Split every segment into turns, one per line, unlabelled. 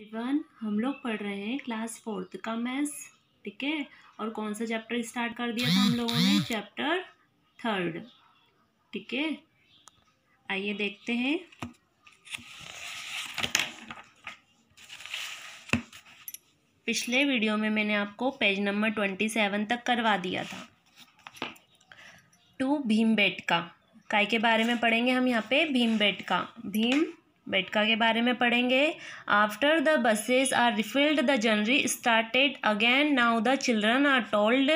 एवं हम लोग पढ़ रहे हैं क्लास फोर्थ का मैथ्स ठीक है और कौन सा चैप्टर स्टार्ट कर दिया था हम लोगों ने चैप्टर थर्ड ठीक है आइए देखते हैं पिछले वीडियो में मैंने आपको पेज नंबर ट्वेंटी सेवन तक करवा दिया था टू भीम बेट का काय के बारे में पढ़ेंगे हम यहाँ पे भीम बेट का भीम बैठका के बारे में पढ़ेंगे after the buses are refilled the जनरी started again now the children are told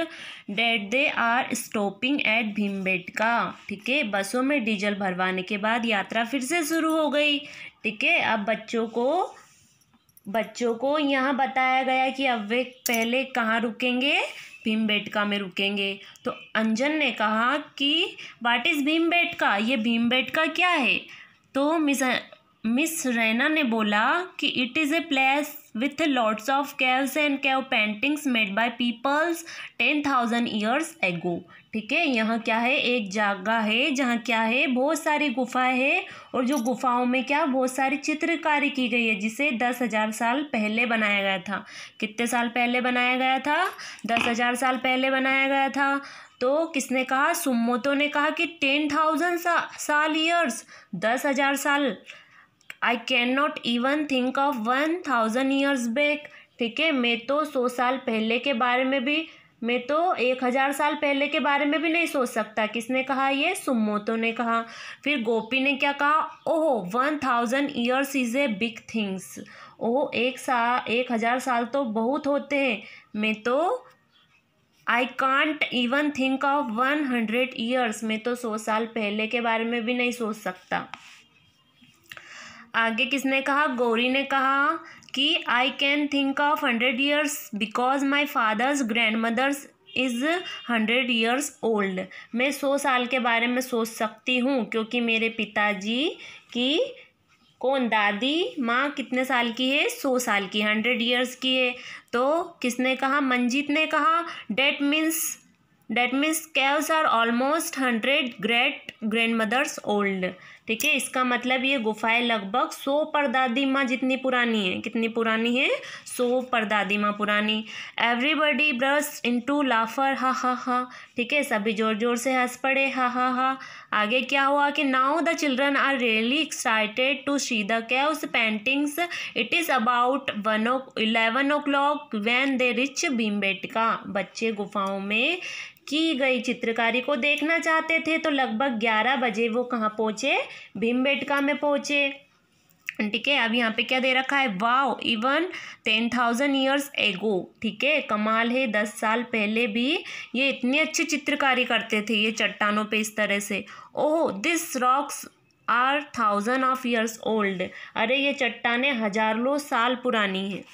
that they are stopping at Bhimbetka ठीक है बसों में डीजल भरवाने के बाद यात्रा फिर से शुरू हो गई ठीक है अब बच्चों को बच्चों को यहाँ बताया गया कि अब वे पहले कहाँ रुकेंगे भीमबेटका में रुकेंगे तो अंजन ने कहा कि वाट इज़ भीमबेटका ये भीमबेटका क्या है तो मिस मिस रैना ने बोला कि it is a place with lots of caves and cave paintings made by peoples ten thousand years ago ठीक है यहाँ क्या है एक जगह है जहाँ क्या है बहुत सारी गुफाएं है और जो गुफाओं में क्या बहुत सारी चित्रकारी की गई है जिसे दस हज़ार साल पहले बनाया गया था कितने साल पहले बनाया गया था दस हज़ार साल पहले बनाया गया था तो किसने कहा सुमोतो ने कहा कि टेन थाउजेंड सा, साल ईयर्स दस हज़ार साल I can not even think of one thousand years back ठीक है मैं तो सौ साल पहले के बारे में भी मैं तो एक हज़ार साल पहले के बारे में भी नहीं सोच सकता किसने कहा ये सुमोतो ने कहा फिर गोपी ने क्या कहा ओहो one thousand years is a big things ओहो एक सा एक हज़ार साल तो बहुत होते हैं मैं तो I can't even think of one hundred years मैं तो सौ साल पहले के बारे में भी नहीं सोच सकता आगे किसने कहा गौरी ने कहा कि I can think of hundred years because my father's grandmother's is hundred years old मैं सौ साल के बारे में सोच सकती हूँ क्योंकि मेरे पिताजी की कौन दादी माँ कितने साल की है सौ साल की हंड्रेड ईयर्स की है तो किसने कहा मंजीत ने कहा that means that means caves are almost hundred great grandmothers old ठीक है इसका मतलब ये गुफाएं लगभग सौ परदादी माँ जितनी पुरानी है कितनी पुरानी है सौ परदादी माँ पुरानी एवरीबडी ब्रस इन टू लाफर हा हा हा ठीक है सभी जोर जोर से हंस पड़े हा हा हा आगे क्या हुआ कि now the children are really excited to see the caves paintings it is about one o eleven o'clock when they reach Bhimbetka बच्चे गुफाओं में की गई चित्रकारी को देखना चाहते थे तो लगभग ग्यारह बजे वो कहाँ पहुँचे भीमबेटका में पहुँचे ठीक है अब यहाँ पे क्या दे रखा है wow even ten thousand years ago ठीक है कमाल है दस साल पहले भी ये इतनी अच्छी चित्रकारी करते थे ये चट्टानों पे इस तरह से oh this rocks are thousand of years old अरे ये चट्टाने हजारों साल पुरानी हैं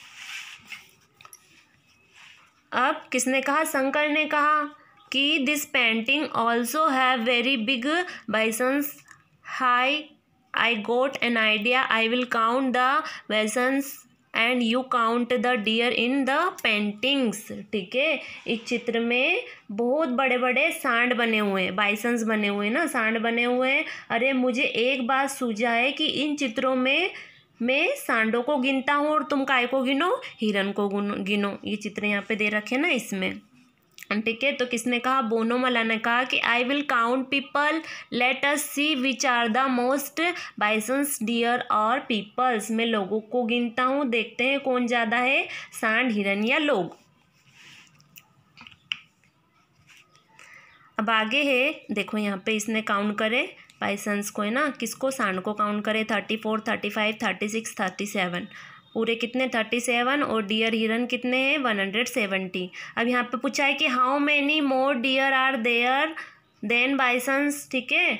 अब किसने कहा शंकर ने कहा कि this painting also have very big bisons hi I got an idea I will count the bisons and you count the deer in the paintings ठीक है इस चित्र में बहुत बड़े बड़े सांड बने हुए हैं बाइसन्स बने हुए हैं ना सांड बने हुए हैं अरे मुझे एक बात सूझा है कि इन चित्रों में मैं सांडों को गिनता हूँ और तुम काय को गिनो हिरन को गिनो ये चित्र यहाँ पे दे रखे ना इसमें ठीक है तो किसने कहा बोनोमला ने कहा कि I will count people let us see which are the most bisons deer और पीपल्स मैं लोगों को गिनता हूँ देखते हैं कौन ज़्यादा है सांड हिरन या लोग अब आगे है देखो यहाँ पे इसने काउंट करे बाइसन्स को है ना किसको सांड को काउंट करे thirty four thirty five thirty six thirty seven पूरे कितने थर्टी सेवन और डियर हिरन कितने हैं वन हंड्रेड सेवेंटी अब यहाँ पे पूछा है कि how many more deer are there than bisons ठीक है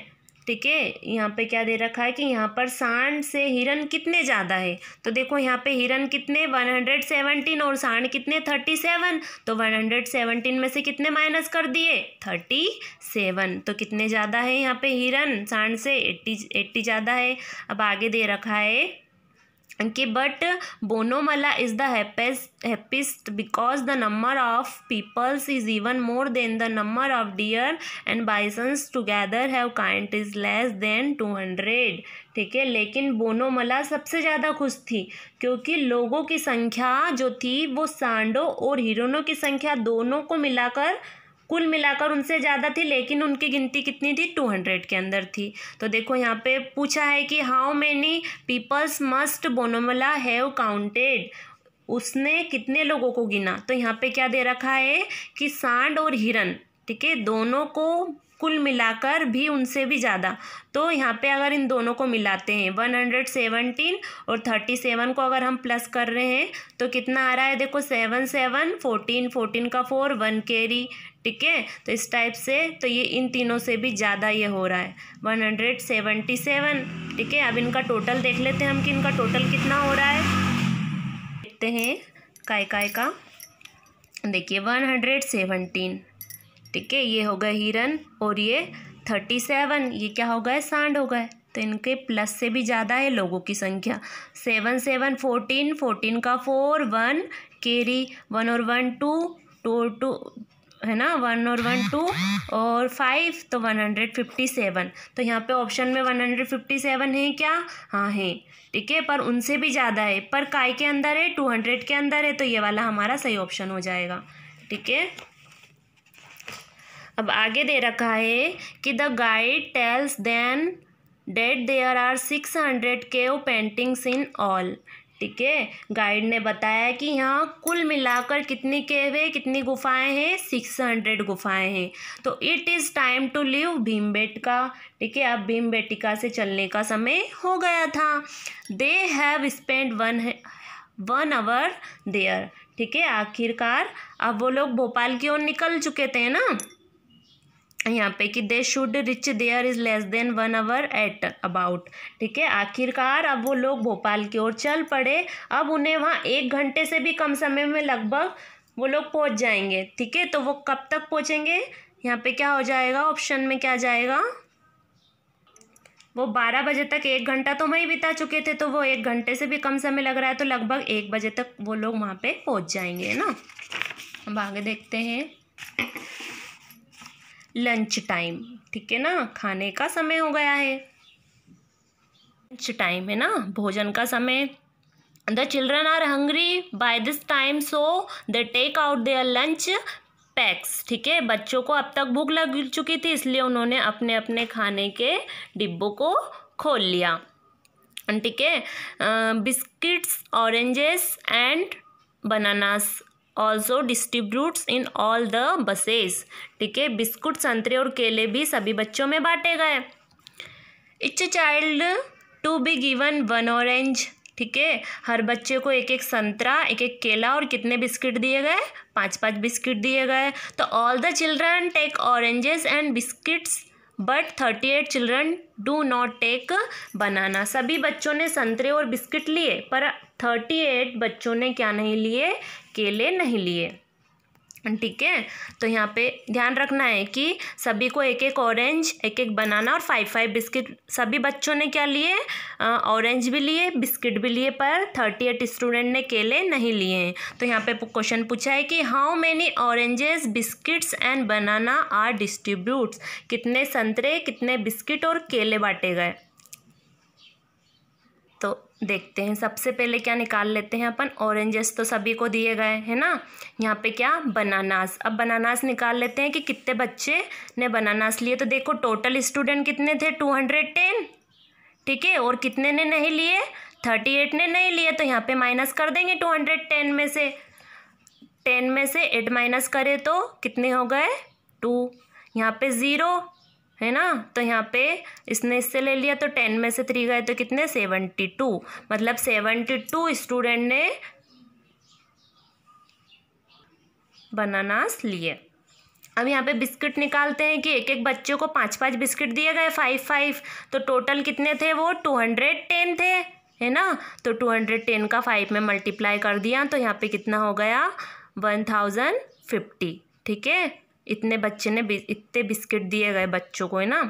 ठीक है यहाँ पे क्या दे रखा है कि यहाँ पर सांड से हिरन कितने ज़्यादा है तो देखो यहाँ पे हिरन कितने वन हंड्रेड सेवनटीन और सांड कितने थर्टी सेवन तो वन हंड्रेड सेवनटीन में से कितने माइनस कर दिए थर्टी सेवन तो कितने ज़्यादा है यहाँ पे हिरन सांड से एट्टी एट्टी ज़्यादा है अब आगे दे रखा है कि but Bonomala is the happiest because the number of peoples is even more than the number of deer and bisons together have count is less than two hundred ठीक है लेकिन बोनोमला सबसे ज़्यादा खुश थी क्योंकि लोगों की संख्या जो थी वो सांडों और हिरनों की संख्या दोनों को मिलाकर कुल मिलाकर उनसे ज़्यादा थी लेकिन उनकी गिनती कितनी थी टू हंड्रेड के अंदर थी तो देखो यहाँ पे पूछा है कि how many peoples must Bonomala have counted उसने कितने लोगों को गिना तो यहाँ पे क्या दे रखा है कि सांड और हिरन ठीक है दोनों को कुल मिलाकर भी उनसे भी ज़्यादा तो यहाँ पे अगर इन दोनों को मिलाते हैं वन हंड्रेड सेवनटीन और थर्टी सेवन को अगर हम प्लस कर रहे हैं तो कितना आ रहा है देखो सेवन सेवन फोर्टीन फोर्टीन का फोर वन केरी ठीक है तो इस टाइप से तो ये इन तीनों से भी ज़्यादा ये हो रहा है वन हंड्रेड सेवेंटी सेवन ठीक है अब इनका टोटल देख लेते हैं हम कि इनका टोटल कितना हो रहा है देखते हैं काय काय का देखिए वन हंड्रेड सेवनटीन ठीक है ये हो गए हिरन और ये थर्टी सेवन ये क्या हो गए सांड हो गए तो इनके प्लस से भी ज़्यादा है लोगों की संख्या सेवन सेवन फोर्टीन फोर्टीन का फोर वन केरी वन और वन टू टू टू है ना वन और वन टू और फाइव तो वन हंड्रेड फिफ्टी सेवन तो यहाँ पे ऑप्शन में वन हंड्रेड फिफ्टी सेवन है क्या हाँ है ठीक है पर उनसे भी ज़्यादा है पर काय के अंदर है टू हंड्रेड के अंदर है तो ये वाला हमारा सही ऑप्शन हो जाएगा ठीक है अब आगे दे रखा है कि the guide tells them that there are six hundred के ओ पेंटिंग्स इन ऑल ठीक है गाइड ने बताया कि यहाँ कुल मिलाकर कितनी केव है कितनी गुफाएं हैं सिक्स हंड्रेड गुफाएँ हैं तो it is time to leave Betika ठीक है अब भीम बेटिका से चलने का समय हो गया था they have spend one one hour there ठीक है आखिरकार अब वो लोग भोपाल की ओर निकल चुके थे ना यहाँ पे कि they should reach there is less than one hour at about ठीक है आखिरकार अब वो लोग भोपाल की ओर चल पड़े अब उन्हें वहाँ एक घंटे से भी कम समय में लगभग वो लोग पहुँच जाएंगे ठीक है तो वो कब तक पहुँचेंगे यहाँ पे क्या हो जाएगा ऑप्शन में क्या जाएगा वो बारह बजे तक एक घंटा तो वहीं बिता चुके थे तो वो एक घंटे से भी कम समय लग रहा है तो लगभग एक बजे तक वो लोग वहाँ पे पहुँच जाएंगे ना अब आगे देखते हैं लंच टाइम ठीक है ना खाने का समय हो गया है लंच टाइम है ना भोजन का समय the children are hungry by this time so the take out their lunch packs ठीक है बच्चों को अब तक भूख लग चुकी थी इसलिए उन्होंने अपने अपने खाने के डिब्बों को खोल लिया ठीक है biscuits oranges and bananas also distributes in all the buses ठीक है बिस्कुट संतरे और केले भी सभी बच्चों में बांटे गए each child to be given one orange ठीक है हर बच्चे को एक एक संतरा एक एक केला और कितने बिस्किट दिए गए पांच पांच बिस्किट दिए गए तो all the children take oranges and biscuits but thirty eight children do not take banana सभी बच्चों ने संतरे और बिस्किट लिए पर थर्टी एट बच्चों ने क्या नहीं लिए केले नहीं लिए ठीक है तो यहाँ पे ध्यान रखना है कि सभी को एक एक ऑरेंज एक एक बनाना और फाइव फाइव बिस्किट सभी बच्चों ने क्या लिए ऑरेंज भी लिए बिस्किट भी लिए पर थर्टी एट स्टूडेंट ने केले नहीं लिए हैं तो यहाँ पे क्वेश्चन पूछा है कि how many oranges biscuits and banana are distributes कितने संतरे कितने बिस्किट और केले बांटे गए तो देखते हैं सबसे पहले क्या निकाल लेते हैं अपन ऑरेंजेस तो सभी को दिए गए है ना यहाँ पे क्या बनानास अब बनानास निकाल लेते हैं कि कितने बच्चे ने बनानास लिए तो देखो टोटल स्टूडेंट कितने थे टू हंड्रेड टेन ठीक है और कितने ने नहीं लिए थर्टी एट ने नहीं लिए तो यहाँ पे माइनस कर देंगे टू हंड्रेड टेन में से टेन में से एट माइनस करें तो कितने हो गए टू यहाँ पे ज़ीरो है ना तो यहाँ पे इसने इससे ले लिया तो टेन में से थ्री गए तो कितने सेवेंटी टू मतलब सेवेंटी टू स्टूडेंट ने बनानास लिए अब यहाँ पे बिस्किट निकालते हैं कि एक एक बच्चे को पाँच पाँच बिस्किट दिए गए फाइव फाइव तो टोटल कितने थे वो टू हंड्रेड टेन थे है ना तो टू हंड्रेड टेन का फाइव में मल्टीप्लाई कर दिया तो यहाँ पे कितना हो गया वन थाउजेंड फिफ्टी ठीक है इतने बच्चे ने इतने बिस्किट दिए गए बच्चों को है ना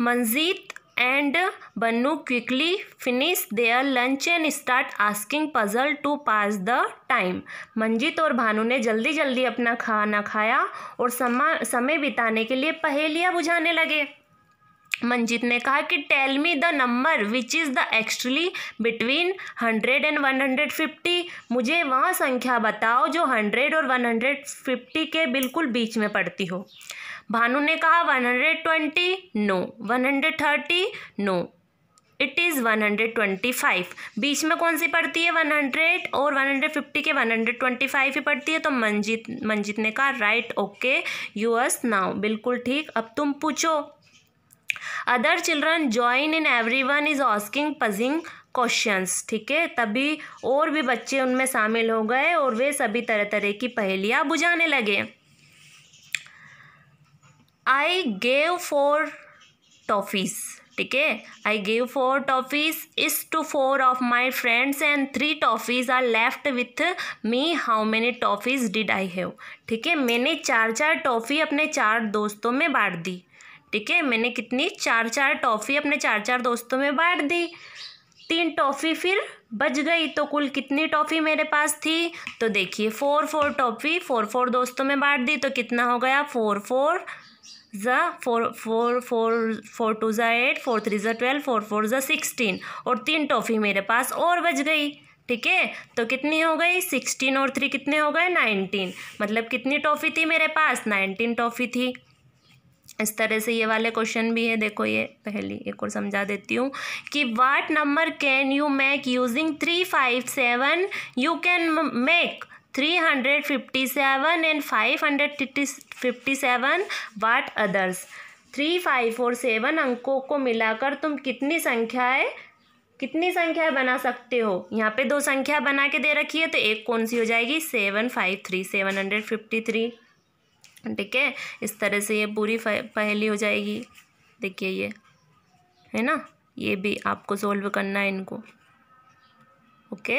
Manjeet and Bannu quickly finish their lunch and start asking puzzle to pass the time Manjeet और भानु ने जल्दी जल्दी अपना खाना खाया और समय समय बिताने के लिए पहेलियाँ बुझाने लगे मंजित ने कहा कि tell me the number which is the actually between hundred and one hundred fifty मुझे वह संख्या बताओ जो हंड्रेड और वन हंड्रेड फिफ्टी के बिल्कुल बीच में पड़ती हो भानु ने कहा one hundred twenty no one hundred thirty no it is one hundred twenty five बीच में कौन सी पड़ती है वन हंड्रेड और वन हंड्रेड फिफ्टी के वन हंड्रेड ट्वेंटी फाइव ही पड़ती है तो मंजित मंजित ने कहा राइट ओके यूअर्स नाउ बिल्कुल ठीक अब तुम पूछो other children join in every one is asking posing questions ठीक है तभी और भी बच्चे उनमें शामिल हो गए और वे सभी तरह तरह की पहेलियाँ बुझाने लगे आई गेव फोर टॉफ़ीज़ ठीक है I gave four toffees is to four of my friends and three toffees are left with me how many toffees did I have ठीक है मैंने चार चार टॉफ़ी अपने चार दोस्तों में बांट दी ठीक है मैंने कितनी चार चार टॉफ़ी अपने चार चार दोस्तों में बांट दी तीन टॉफ़ी फिर बच गई तो कुल कितनी टॉफ़ी मेरे पास थी तो देखिए four four toffee four four दोस्तों में बांट दी तो कितना हो गया फोर फोर ज़ा four four four four two ज़ा एट फोर थ्री ज़ा ट्वेल्व फोर फोर ज़ा सिक्सटीन और तीन टॉफ़ी मेरे पास और बच गई ठीक है तो कितनी हो गई सिक्सटीन और थ्री कितने हो गए नाइनटीन मतलब कितनी टॉफ़ी थी मेरे पास नाइनटीन टॉफ़ी थी इस तरह से ये वाले क्वेश्चन भी है देखो ये पहली एक और समझा देती हूँ कि what number can you make using three five seven you can make three hundred fifty seven and five hundred fifty seven what others three five और सेवन अंकों को मिलाकर तुम कितनी संख्याएं कितनी संख्याएं बना सकते हो यहाँ पे दो संख्या बना के दे रखी है तो एक कौन सी हो जाएगी seven five three seven hundred fifty three ठीक है इस तरह से ये पूरी पहली हो जाएगी देखिए ये है ना ये भी आपको सोल्व करना है इनको ओके